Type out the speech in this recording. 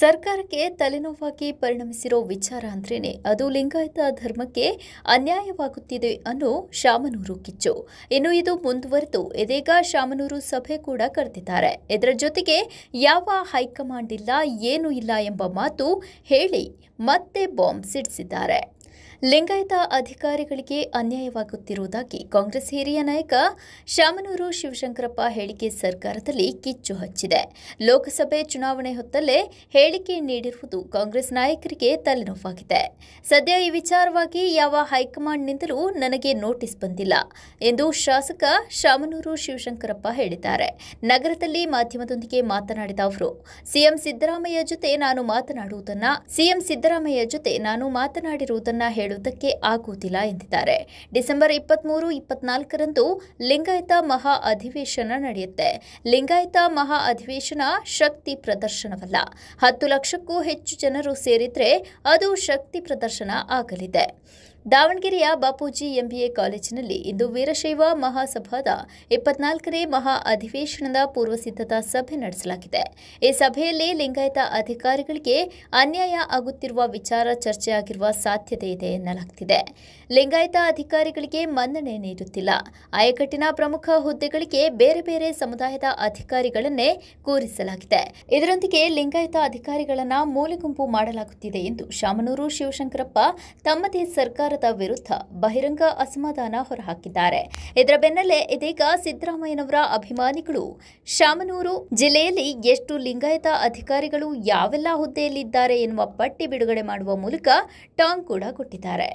ಸರ್ಕಾರಕ್ಕೆ ತಲೆನೋವಾಗಿ ಪರಿಣಮಿಸಿರೋ ವಿಚಾರ ಅಂದ್ರೇನೆ ಅದು ಲಿಂಗಾಯತ ಧರ್ಮಕ್ಕೆ ಅನ್ಯಾಯವಾಗುತ್ತಿದೆ ಅನ್ನೋ ಶಾಮನೂರು ಕಿಚ್ಚು ಇನ್ನು ಇದು ಮುಂದುವರೆದು ಇದೀಗ ಶಾಮನೂರು ಸಭೆ ಕೂಡ ಕರೆದಿದ್ದಾರೆ ಇದರ ಜೊತೆಗೆ ಯಾವ ಹೈಕಮಾಂಡ್ ಇಲ್ಲ ಏನೂ ಇಲ್ಲ ಎಂಬ ಮಾತು ಹೇಳಿ ಮತ್ತೆ ಬಾಂಬ್ ಸಿಡಿಸಿದ್ದಾರೆ ಲಿಂಗಾಯತ ಅಧಿಕಾರಿಗಳಿಗೆ ಅನ್ಯಾಯವಾಗುತ್ತಿರುವುದಾಗಿ ಕಾಂಗ್ರೆಸ್ ಹಿರಿಯ ನಾಯಕ ಶಾಮನೂರು ಶಿವಶಂಕರಪ್ಪ ಹೇಳಿಕೆ ಸರ್ಕಾರದಲ್ಲಿ ಕಿಚ್ಚು ಹಚ್ಚಿದೆ ಲೋಕಸಭೆ ಚುನಾವಣೆ ಹೊತ್ತಲ್ಲೇ ಹೇಳಿಕೆ ನೀಡಿರುವುದು ಕಾಂಗ್ರೆಸ್ ನಾಯಕರಿಗೆ ತಲೆನೋವಾಗಿದೆ ಸದ್ಯ ಈ ವಿಚಾರವಾಗಿ ಯಾವ ಹೈಕಮಾಂಡ್ನಿಂದಲೂ ನನಗೆ ನೋಟಿಸ್ ಬಂದಿಲ್ಲ ಎಂದು ಶಾಸಕ ಶಾಮನೂರು ಶಿವಶಂಕರಪ್ಪ ಹೇಳಿದ್ದಾರೆ ನಗರದಲ್ಲಿ ಮಾಧ್ಯಮದೊಂದಿಗೆ ಮಾತನಾಡಿದ ಅವರು ಸಿಎಂ ಸಿದ್ದರಾಮಯ್ಯ ಜೊತೆ ನಾನು ಮಾತನಾಡುವುದನ್ನ ಸಿಎಂ ಸಿದ್ದರಾಮಯ್ಯ ಜೊತೆ ನಾನು ಮಾತನಾಡಿರುವುದನ್ನ ಹೇಳುವ ಹೇಳುವುದಕ್ಕೆ ಆಗುವುದಿಲ್ಲ ಎಂದಿದ್ದಾರೆ ಡಿಸೆಂಬರ್ ಇಪ್ಪತ್ತ್ಮೂರು ಇಪ್ಪತ್ನಾಲ್ಕರಂದು ಲಿಂಗಾಯತ ಮಹಾ ಅಧಿವೇಶನ ನಡೆಯುತ್ತೆ ಲಿಂಗಾಯತ ಮಹಾ ಅಧಿವೇಶನ ಶಕ್ತಿ ಪ್ರದರ್ಶನವಲ್ಲ ಹತ್ತು ಲಕ್ಷಕ್ಕೂ ಹೆಚ್ಚು ಜನರು ಸೇರಿದರೆ ಅದು ಶಕ್ತಿ ಪ್ರದರ್ಶನ ಆಗಲಿದೆ ದಾವಣಗೆರೆಯ ಬಾಪೂಜಿ ಎಂಬಿಎ ಕಾಲೇಜಿನಲ್ಲಿ ಇಂದು ವೀರಶೈವ ಮಹಾಸಭಾದ ಇಪ್ಪತ್ನಾಲ್ಕನೇ ಮಹಾ ಅಧಿವೇಶನದ ಪೂರ್ವ ಸಭೆ ನಡೆಸಲಾಗಿದೆ ಈ ಸಭೆಯಲ್ಲಿ ಲಿಂಗಾಯತ ಅಧಿಕಾರಿಗಳಿಗೆ ಅನ್ಯಾಯ ಆಗುತ್ತಿರುವ ವಿಚಾರ ಚರ್ಚೆಯಾಗಿರುವ ಸಾಧ್ಯತೆ ಇದೆ ಎನ್ನಲಾಗುತ್ತಿದೆ ಲಿಂಗಾಯತ ಅಧಿಕಾರಿಗಳಿಗೆ ಮನ್ನಣೆ ನೀಡುತ್ತಿಲ್ಲ ಆಯಕಟ್ಟಿನ ಪ್ರಮುಖ ಹುದ್ದೆಗಳಿಗೆ ಬೇರೆ ಬೇರೆ ಸಮುದಾಯದ ಅಧಿಕಾರಿಗಳನ್ನೇ ಕೂರಿಸಲಾಗಿದೆ ಇದರೊಂದಿಗೆ ಲಿಂಗಾಯತ ಅಧಿಕಾರಿಗಳನ್ನು ಮೂಲೆಗುಂಪು ಮಾಡಲಾಗುತ್ತಿದೆ ಎಂದು ಶಾಮನೂರು ಶಿವಶಂಕರಪ್ಪ ತಮ್ಮದೇ ಸರ್ಕಾರ ಸರ್ಕಾರದ ವಿರುದ್ಧ ಬಹಿರಂಗ ಅಸಮಾಧಾನ ಹೊರಹಾಕಿದ್ದಾರೆ ಇದರ ಬೆನ್ನಲ್ಲೇ ಇದೀಗ ಸಿದ್ದರಾಮಯ್ಯನವರ ಅಭಿಮಾನಿಗಳು ಶಾಮನೂರು ಜಿಲ್ಲೆಯಲ್ಲಿ ಎಷ್ಟು ಲಿಂಗಾಯತ ಅಧಿಕಾರಿಗಳು ಯಾವೆಲ್ಲ ಹುದ್ದೆಯಲ್ಲಿದ್ದಾರೆ ಎನ್ನುವ ಪಟ್ಟಿ ಬಿಡುಗಡೆ ಮಾಡುವ ಮೂಲಕ ಟಾಂಗ್ ಕೂಡ ಕೊಟ್ಟಿದ್ದಾರೆ